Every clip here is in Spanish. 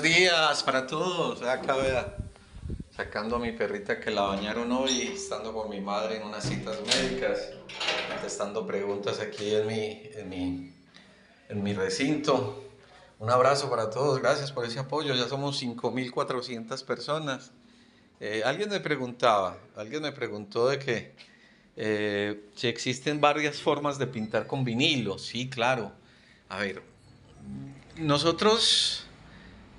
Buenos días para todos. Ah, acá sacando a mi perrita que la bañaron hoy, estando con mi madre en unas citas médicas, contestando preguntas aquí en mi, en mi, en mi recinto. Un abrazo para todos, gracias por ese apoyo. Ya somos 5.400 personas. Eh, alguien me preguntaba, alguien me preguntó de que eh, si existen varias formas de pintar con vinilo. Sí, claro. A ver, nosotros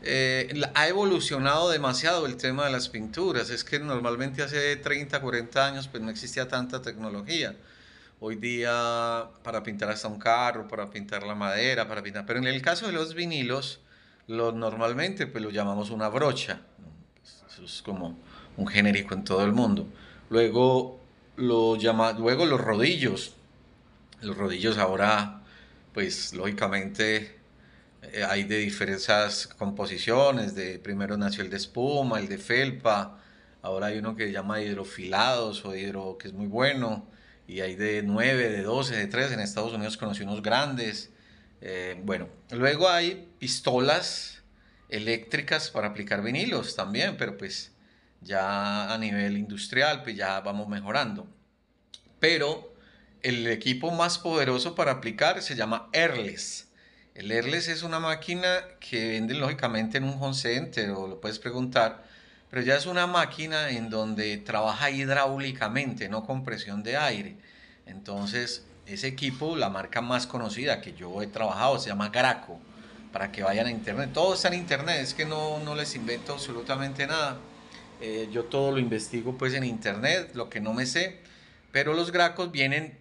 eh, ha evolucionado demasiado el tema de las pinturas. Es que normalmente hace 30, 40 años pues no existía tanta tecnología. Hoy día para pintar hasta un carro, para pintar la madera, para pintar... Pero en el caso de los vinilos, lo, normalmente pues lo llamamos una brocha. Pues, eso es como un genérico en todo el mundo. Luego, lo llama, luego los rodillos. Los rodillos ahora, pues lógicamente eh, hay de diferentes composiciones, de primero nació el de espuma, el de felpa, ahora hay uno que se llama hidrofilados o hidro que es muy bueno, y hay de 9, de 12, de 3, en Estados Unidos conocí unos grandes, eh, bueno, luego hay pistolas eléctricas para aplicar vinilos también, pero pues ya a nivel industrial, pues ya vamos mejorando. Pero el equipo más poderoso para aplicar se llama Airless. El Airless es una máquina que venden lógicamente en un home center o lo puedes preguntar, pero ya es una máquina en donde trabaja hidráulicamente, no con presión de aire. Entonces, ese equipo, la marca más conocida que yo he trabajado, se llama Graco, para que vayan a internet. Todo está en internet, es que no, no les invento absolutamente nada. Eh, yo todo lo investigo pues en internet, lo que no me sé, pero los Gracos vienen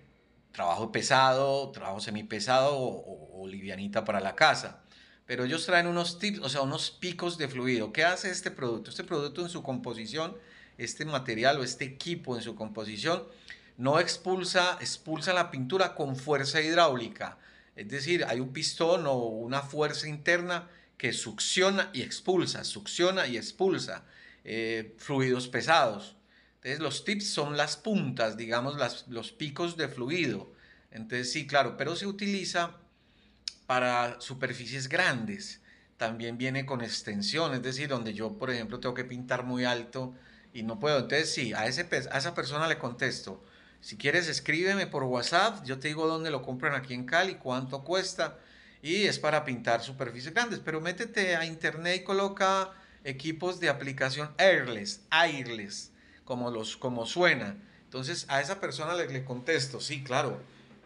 trabajo pesado, trabajo semipesado o, o, livianita para la casa. Pero ellos traen unos tips, o sea, unos picos de fluido. ¿Qué hace este producto? Este producto en su composición, este material o este equipo en su composición, no expulsa, expulsa la pintura con fuerza hidráulica. Es decir, hay un pistón o una fuerza interna que succiona y expulsa, succiona y expulsa eh, fluidos pesados. Entonces los tips son las puntas, digamos, las, los picos de fluido. Entonces sí, claro, pero se utiliza para superficies grandes. También viene con extensión, es decir, donde yo, por ejemplo, tengo que pintar muy alto y no puedo. Entonces sí, a, ese, a esa persona le contesto. Si quieres, escríbeme por WhatsApp, yo te digo dónde lo compran aquí en Cali, cuánto cuesta. Y es para pintar superficies grandes, pero métete a internet y coloca equipos de aplicación airless, airless, como, los, como suena. Entonces a esa persona le, le contesto, sí, claro,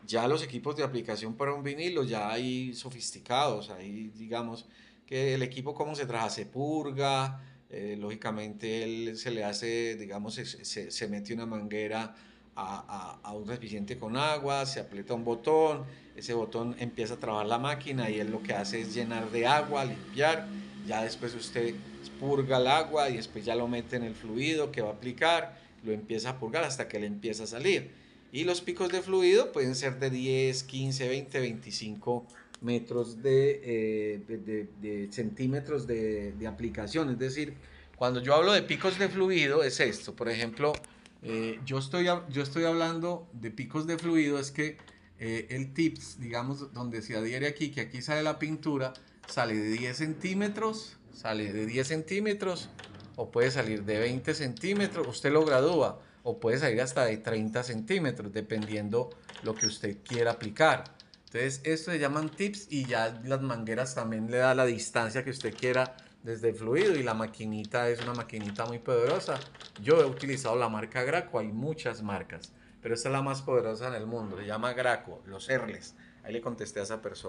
ya los equipos de aplicación para un vinilo ya hay sofisticados, ahí digamos que el equipo cómo se traja se purga, eh, lógicamente él se le hace, digamos, se, mete una manguera a, un recipiente con agua, se aprieta un botón, ese botón empieza a trabajar la máquina y él lo que hace es llenar de agua, limpiar, ya después usted purga el agua y después ya lo mete en el fluido que va a aplicar, lo empieza a purgar hasta que le empieza a salir y los picos de fluido pueden ser de 10, 15, 20, 25 metros de, eh, centímetros de, aplicación. Es decir, cuando yo hablo de picos de fluido es esto. Por ejemplo, eh, yo, estoy, yo estoy hablando de picos de fluido, es que eh, el tips, digamos, donde se adhiere aquí, que aquí sale la pintura, sale de 10 centímetros, sale de 10 centímetros o puede salir de 20 centímetros, usted lo gradúa, o puede salir hasta de 30 centímetros, dependiendo lo que usted quiera aplicar. Entonces, esto se llaman tips y ya las mangueras también le da la distancia que usted quiera desde el fluido y la maquinita es una maquinita muy poderosa. Yo he utilizado la marca Graco, hay muchas marcas, pero esta es la más poderosa en el mundo, se llama Graco, los Erles. Ahí le contesté a esa persona.